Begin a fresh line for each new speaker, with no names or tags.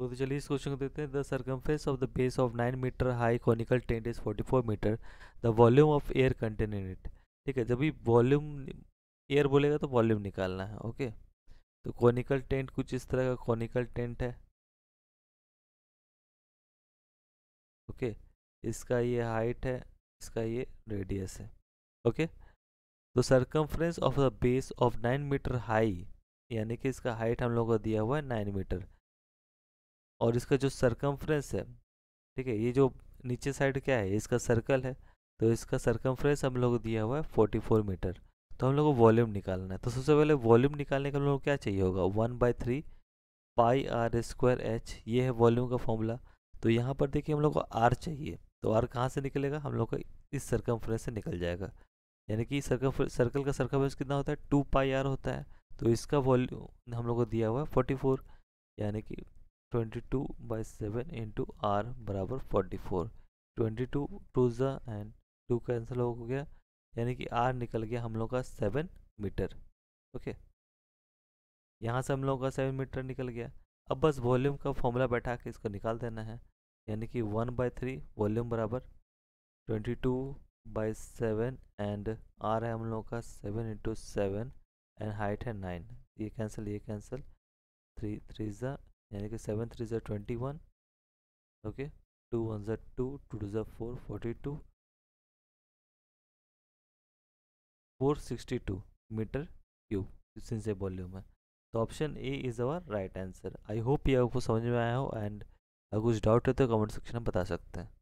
वो तो चलिए इस क्वेश्चन को देखते हैं the circumference of the base of nine metre high conical tent is forty four metre the volume of air contain in it ठीक है जब भी वॉल्यूम एयर बोलेगा तो वॉल्यूम निकालना है ओके तो कॉनिकल टेंट कुछ इस तरह का कॉनिकल टेंट है ओके इसका ये हाइट है इसका ये रेडियस है ओके तो circumference of the base of nine metre high यानी कि इसका हाइट हम लोग को दिया हुआ है नाइन मीटर और इसका जो सरकमफ्रेंस है ठीक है ये जो नीचे साइड क्या है इसका सर्कल है तो इसका सर्कम्फ्रेंस हम लोग दिया हुआ है फोर्टी फोर मीटर तो हम लोग को वॉल्यूम निकालना है तो सबसे पहले वॉल्यूम निकालने का हम लोग को क्या चाहिए होगा one by three pi r square h ये है वॉल्यूम का फॉर्मूला तो यहाँ पर देखिए हम लोग को आर चाहिए तो आर कहाँ से निकलेगा हम लोग का इस सर्कमफ्रेंस से निकल जाएगा यानी कि सर्कम सर्कल का सर्कम्फ्रेंस कितना होता है टू पाई आर होता है तो इसका वॉल्यूम हम लोग को दिया हुआ है फोर्टी फोर यानी कि twenty two by seven into r बराबर forty four twenty two two ज़ा एंड टू कैंसिल हो गया यानी कि आर निकल गया हम लोग का सेवन मीटर ओके यहाँ से हम लोग का सेवन मीटर निकल गया अब बस वॉल्यूम का फॉर्मूला बैठा के इसको निकाल देना है यानी कि वन बाई थ्री वॉल्यूम बराबर twenty two by seven and r है हम लोग का seven into seven and height है नाइन ये कैंसिल ये कैंसिल थ्री थ्री ज़ा यानी कि सेवन थ्री ज़ा twenty one okay two one जो टू टू टू जो four forty two four sixty two metre cube since a volume है तो option A is our right answer I hope ये आपको समझ में आया हो एंड अगर कुछ डाउट है तो कमेंट सेक्शन में बता सकते हैं